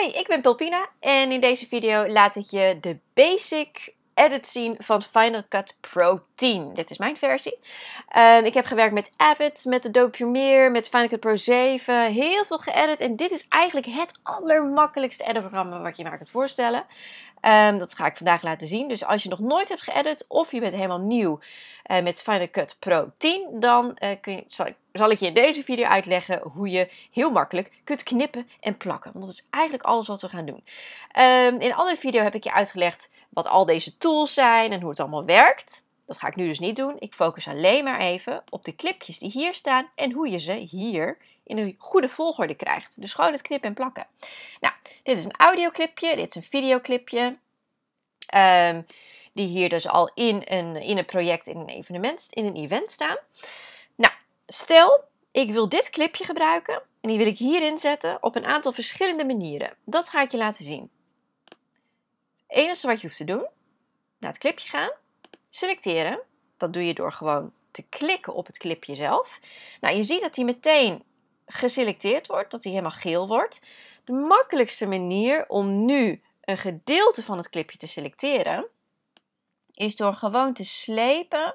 Hoi, ik ben Pulpina en in deze video laat ik je de basic edit zien van Final Cut Pro 10. Dit is mijn versie. Ehm, ik heb gewerkt met Avid, met de Premiere, met Final Cut Pro 7. Heel veel geëdit en dit is eigenlijk het allermakkelijkste editprogramma wat je maar kunt voorstellen. Ehm, dat ga ik vandaag laten zien. Dus als je nog nooit hebt geëdit of je bent helemaal nieuw eh, met Final Cut Pro 10, dan eh, kun je, zal ik zal ik je in deze video uitleggen hoe je heel makkelijk kunt knippen en plakken. Want dat is eigenlijk alles wat we gaan doen. Ehm, in een andere video heb ik je uitgelegd wat al deze tools zijn en hoe het allemaal werkt. Dat ga ik nu dus niet doen. Ik focus alleen maar even op de clipjes die hier staan en hoe je ze hier in een goede volgorde krijgt. Dus gewoon het knippen en plakken. Nou, dit is een audioclipje, dit is een videoclipje. Ehm, die hier dus al in een, in een project, in een evenement, in een event staan. Stel, ik wil dit clipje gebruiken en die wil ik hierin zetten op een aantal verschillende manieren. Dat ga ik je laten zien. Het enige wat je hoeft te doen, naar het clipje gaan, selecteren. Dat doe je door gewoon te klikken op het clipje zelf. Nou, je ziet dat hij meteen geselecteerd wordt, dat hij helemaal geel wordt. De makkelijkste manier om nu een gedeelte van het clipje te selecteren, is door gewoon te slepen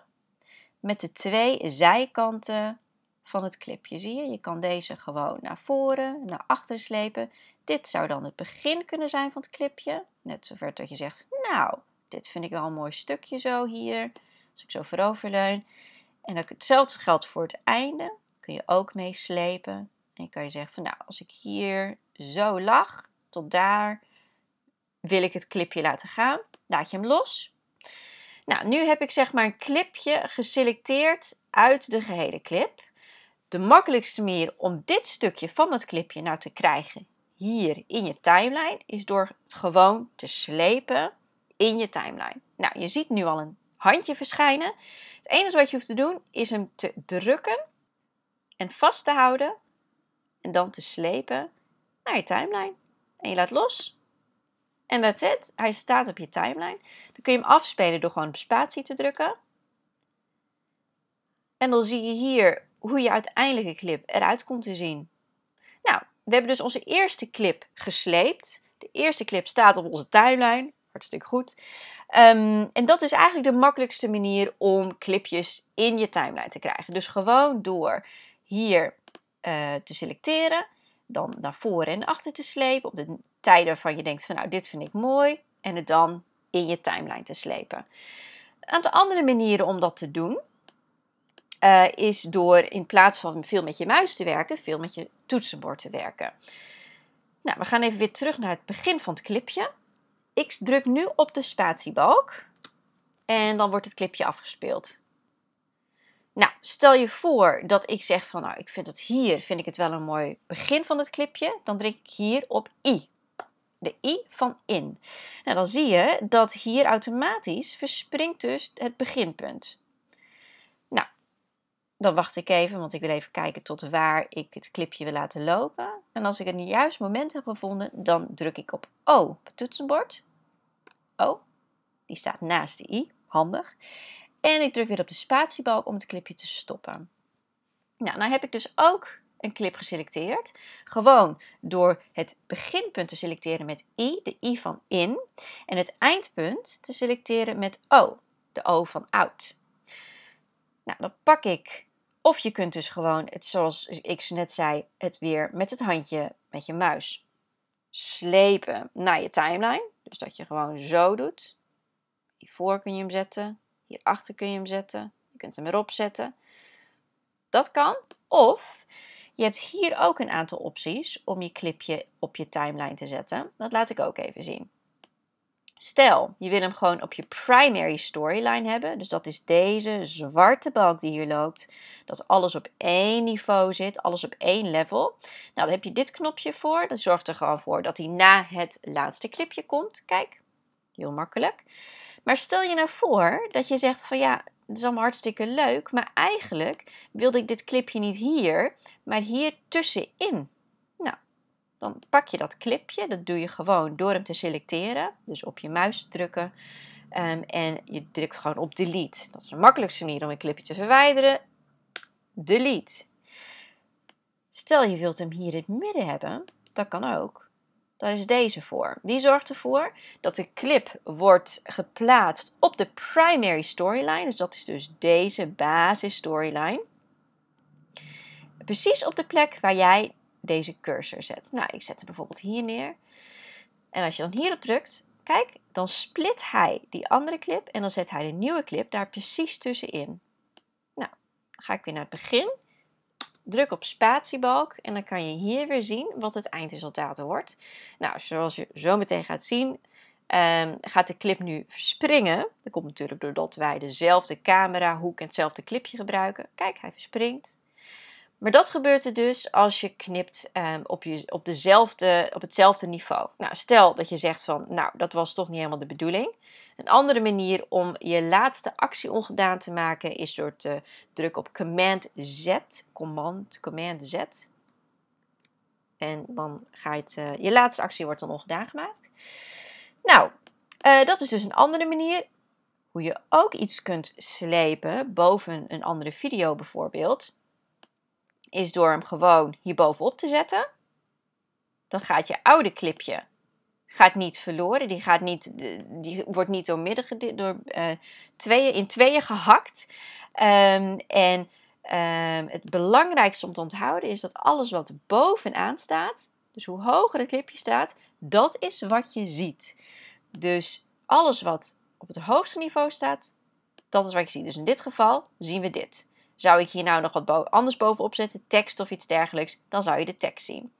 met de twee zijkanten van het clipje. Zie je, je kan deze gewoon naar voren, naar achter slepen. Dit zou dan het begin kunnen zijn van het clipje. Net zover dat je zegt, nou, dit vind ik wel een mooi stukje zo hier. Als ik zo vooroverleun. En dat, hetzelfde geldt voor het einde. Kun je ook mee slepen. En kan je zeggen van nou, als ik hier zo lag, tot daar wil ik het clipje laten gaan. Laat je hem los. Nou, nu heb ik zeg maar een clipje geselecteerd uit de gehele clip de makkelijkste manier om dit stukje van het clipje nou te krijgen hier in je timeline is door het gewoon te slepen in je timeline. Nou, je ziet nu al een handje verschijnen. Het enige wat je hoeft te doen is hem te drukken en vast te houden en dan te slepen naar je timeline. En je laat los. En that's it. Hij staat op je timeline. Dan kun je hem afspelen door gewoon op spatie te drukken. En dan zie je hier hoe je uiteindelijke clip eruit komt te zien. Nou, we hebben dus onze eerste clip gesleept. De eerste clip staat op onze timeline, Hartstikke goed. Ehm, en dat is eigenlijk de makkelijkste manier om clipjes in je timeline te krijgen. Dus gewoon door hier eh, te selecteren, dan naar voren en achter te slepen. Op de tijden waarvan je denkt van nou dit vind ik mooi. En het dan in je timeline te slepen. Een aantal andere manieren om dat te doen eh, is door in plaats van veel met je muis te werken, veel met je toetsenbord te werken. Nou, we gaan even weer terug naar het begin van het clipje. Ik druk nu op de spatiebalk en dan wordt het clipje afgespeeld. Nou, stel je voor dat ik zeg van nou, ik vind het hier, vind ik het wel een mooi begin van het clipje. Dan druk ik hier op i. De i van in. Nou, dan zie je dat hier automatisch verspringt dus het beginpunt dan wacht ik even, want ik wil even kijken tot waar ik het clipje wil laten lopen. En als ik het juiste moment heb gevonden, dan druk ik op O op het toetsenbord. O, die staat naast de I, handig. En ik druk weer op de spatiebalk om het clipje te stoppen. Nou, nou heb ik dus ook een clip geselecteerd. Gewoon door het beginpunt te selecteren met I, de I van in. En het eindpunt te selecteren met O, de O van out. Nou, dan pak ik of je kunt dus gewoon, het, zoals ik net zei, het weer met het handje, met je muis, slepen naar je timeline. Dus dat je gewoon zo doet. Hiervoor kun je hem zetten, hierachter kun je hem zetten, je kunt hem erop zetten. Dat kan. Of je hebt hier ook een aantal opties om je clipje op je timeline te zetten. Dat laat ik ook even zien. Stel, je wil hem gewoon op je primary storyline hebben. Dus dat is deze zwarte balk die hier loopt. Dat alles op één niveau zit, alles op één level. Nou, dan heb je dit knopje voor. Dat zorgt er gewoon voor dat hij na het laatste clipje komt. Kijk, heel makkelijk. Maar stel je nou voor dat je zegt van ja, dat is allemaal hartstikke leuk. Maar eigenlijk wilde ik dit clipje niet hier, maar hier tussenin dan pak je dat clipje. Dat doe je gewoon door hem te selecteren. Dus op je muis drukken. Ehm, en je drukt gewoon op delete. Dat is de makkelijkste manier om een clipje te verwijderen. Delete. Stel je wilt hem hier in het midden hebben. Dat kan ook. Daar is deze voor. Die zorgt ervoor dat de clip wordt geplaatst op de primary storyline. Dus dat is dus deze basis storyline. Precies op de plek waar jij deze cursor zet. Nou, ik zet hem bijvoorbeeld hier neer. En als je dan hierop drukt, kijk, dan split hij die andere clip en dan zet hij de nieuwe clip daar precies tussenin. Nou, dan ga ik weer naar het begin. Druk op spatiebalk en dan kan je hier weer zien wat het eindresultaat wordt. Nou, zoals je zo meteen gaat zien, ehm, gaat de clip nu verspringen. Dat komt natuurlijk doordat wij dezelfde camerahoek en hetzelfde clipje gebruiken. Kijk, hij verspringt. Maar dat gebeurt er dus als je knipt ehm, op, je, op, dezelfde, op hetzelfde niveau. Nou, stel dat je zegt van, nou, dat was toch niet helemaal de bedoeling. Een andere manier om je laatste actie ongedaan te maken is door te drukken op Command Z. Command, command Z. En dan ga je het, eh, je laatste actie wordt dan ongedaan gemaakt. Nou, eh, dat is dus een andere manier hoe je ook iets kunt slepen boven een andere video bijvoorbeeld is door hem gewoon hierbovenop te zetten. Dan gaat je oude clipje gaat niet verloren. Die, gaat niet, die wordt niet midden, door, uh, tweeën, in tweeën gehakt. Ehm, en ehm, het belangrijkste om te onthouden is dat alles wat bovenaan staat, dus hoe hoger het clipje staat, dat is wat je ziet. Dus alles wat op het hoogste niveau staat, dat is wat je ziet. Dus in dit geval zien we dit. Zou ik hier nou nog wat anders bovenop zetten, tekst of iets dergelijks, dan zou je de tekst zien.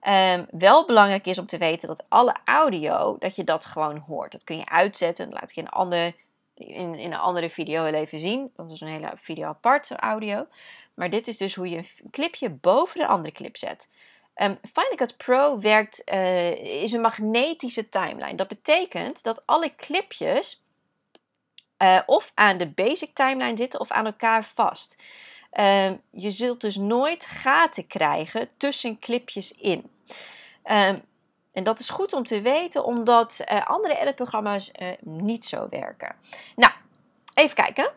Ehm, wel belangrijk is om te weten dat alle audio, dat je dat gewoon hoort. Dat kun je uitzetten. Dat laat ik in een, ander, in, in, een andere video wel even zien. Dat is een hele video apart, audio. Maar dit is dus hoe je een clipje boven de andere clip zet. Um, ehm, Final Cut Pro werkt, eh, is een magnetische timeline. Dat betekent dat alle clipjes eh, of aan de basic timeline zitten of aan elkaar vast. Ehm, je zult dus nooit gaten krijgen tussen clipjes in. Ehm, en dat is goed om te weten, omdat eh, andere editprogramma's eh, niet zo werken. Nou, even kijken.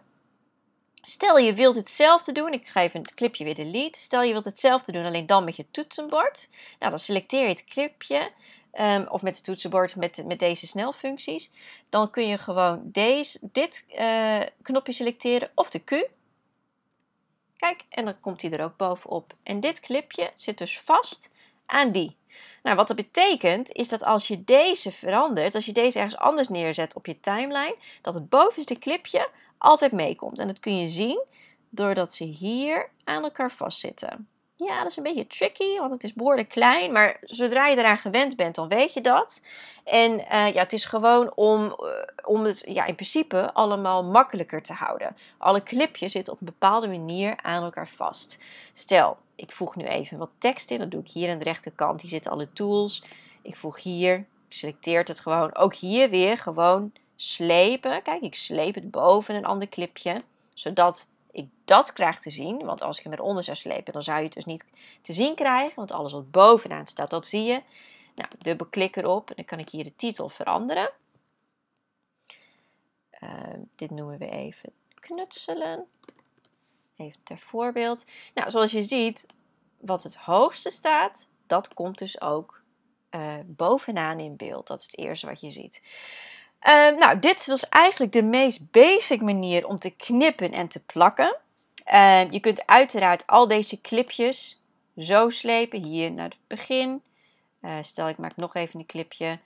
Stel je wilt hetzelfde doen, ik geef een het clipje weer delete. Stel je wilt hetzelfde doen, alleen dan met je toetsenbord. Nou, dan selecteer je het clipje. Ehm, of met het toetsenbord met, met deze snelfuncties. Dan kun je gewoon deze, dit eh, knopje selecteren of de Q. Kijk, en dan komt hij er ook bovenop. En dit clipje zit dus vast aan die. Nou, wat dat betekent is dat als je deze verandert, als je deze ergens anders neerzet op je timeline, dat het bovenste clipje altijd meekomt. En dat kun je zien doordat ze hier aan elkaar vastzitten ja, dat is een beetje tricky, want het is behoorlijk klein. Maar zodra je eraan gewend bent, dan weet je dat. En eh, ja, het is gewoon om, eh, om het ja, in principe allemaal makkelijker te houden. Alle clipjes zitten op een bepaalde manier aan elkaar vast. Stel, ik voeg nu even wat tekst in. Dat doe ik hier aan de rechterkant. Hier zitten alle tools. Ik voeg hier, ik selecteer het gewoon. Ook hier weer gewoon slepen. Kijk, ik sleep het boven een ander clipje, zodat dat krijgt te zien, want als ik hem eronder zou slepen, dan zou je het dus niet te zien krijgen, want alles wat bovenaan staat, dat zie je. Nou, dubbelklik erop en dan kan ik hier de titel veranderen. Ehm, dit noemen we even knutselen. Even ter voorbeeld. Nou, zoals je ziet, wat het hoogste staat, dat komt dus ook eh, bovenaan in beeld. Dat is het eerste wat je ziet. Uh, nou, dit was eigenlijk de meest basic manier om te knippen en te plakken. Ehm, je kunt uiteraard al deze clipjes zo slepen, hier naar het begin. Eh, stel, ik maak nog even een clipje,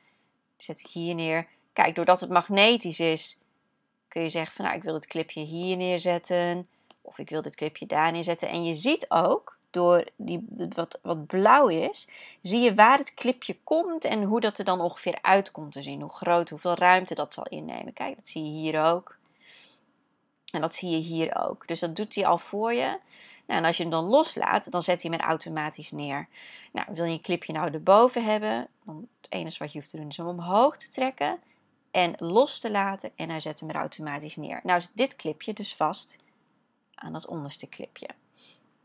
zet ik hier neer. Kijk, doordat het magnetisch is, kun je zeggen van nou, ik wil dit clipje hier neerzetten. Of ik wil dit clipje daar neerzetten. En je ziet ook, door die, wat, wat blauw is, zie je waar het clipje komt en hoe dat er dan ongeveer uit komt te zien. Hoe groot, hoeveel ruimte dat zal innemen. Kijk, dat zie je hier ook. En dat zie je hier ook. Dus dat doet hij al voor je. Nou, en als je hem dan loslaat, dan zet hij hem automatisch neer. Nou, wil je een clipje nou erboven hebben, dan het enige wat je hoeft te doen is hem omhoog te trekken en los te laten en hij zet hem er automatisch neer. Nou is dit clipje dus vast aan dat onderste clipje.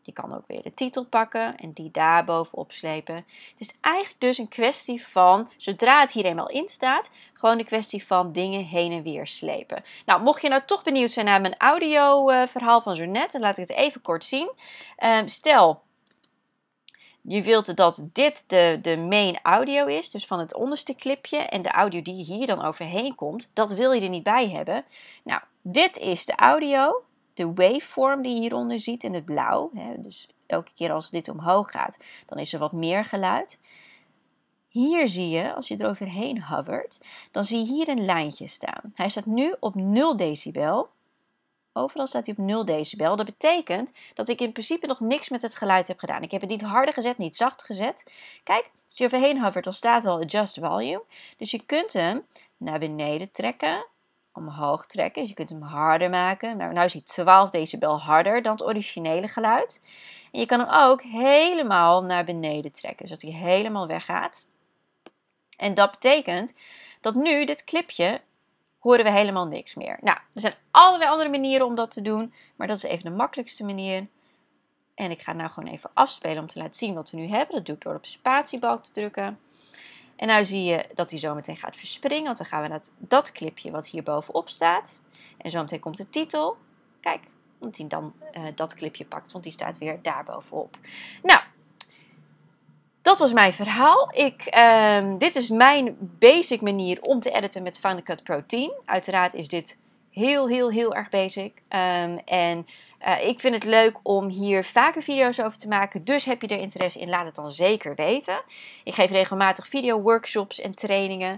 Je kan ook weer de titel pakken en die daar daarbovenop slepen. Het is eigenlijk dus een kwestie van, zodra het hier eenmaal in staat, gewoon een kwestie van dingen heen en weer slepen. Nou, mocht je nou toch benieuwd zijn naar mijn audioverhaal verhaal van zo net, dan laat ik het even kort zien. Ehm, stel, je wilt dat dit de, de main audio is, dus van het onderste clipje. En de audio die hier dan overheen komt, dat wil je er niet bij hebben. Nou, dit is de audio. De waveform die je hieronder ziet in het blauw, hè, dus elke keer als dit omhoog gaat, dan is er wat meer geluid. Hier zie je, als je eroverheen hovert, dan zie je hier een lijntje staan. Hij staat nu op 0 decibel. Overal staat hij op 0 decibel. Dat betekent dat ik in principe nog niks met het geluid heb gedaan. Ik heb het niet harder gezet, niet zacht gezet. Kijk, als je overheen hovert, dan staat al adjust volume. Dus je kunt hem naar beneden trekken omhoog trekken. Dus je kunt hem harder maken. Nou, nu is hij 12 decibel harder dan het originele geluid. En je kan hem ook helemaal naar beneden trekken, zodat hij helemaal weggaat. En dat betekent dat nu dit clipje horen we helemaal niks meer. Nou, er zijn allerlei andere manieren om dat te doen, maar dat is even de makkelijkste manier. En ik ga nou gewoon even afspelen om te laten zien wat we nu hebben. Dat doe ik door op de spatiebalk te drukken. En nu zie je dat hij zo meteen gaat verspringen. Want dan gaan we naar dat clipje wat hier bovenop staat. En zo meteen komt de titel. Kijk, omdat hij dan eh, dat clipje pakt. Want die staat weer daar bovenop. Nou, dat was mijn verhaal. Ik, ehm, dit is mijn basic manier om te editen met Final Cut Pro 10. Uiteraard is dit Heel, heel, heel erg bezig ehm, en eh, ik vind het leuk om hier vaker video's over te maken. Dus heb je er interesse in, laat het dan zeker weten. Ik geef regelmatig video-workshops en trainingen.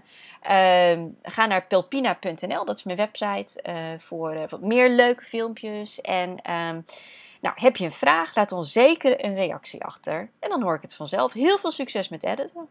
Um, ga naar pelpina.nl, dat is mijn website, eh, voor wat eh, meer leuke filmpjes. En ehm, nou, heb je een vraag, laat dan zeker een reactie achter. En dan hoor ik het vanzelf. Heel veel succes met editen.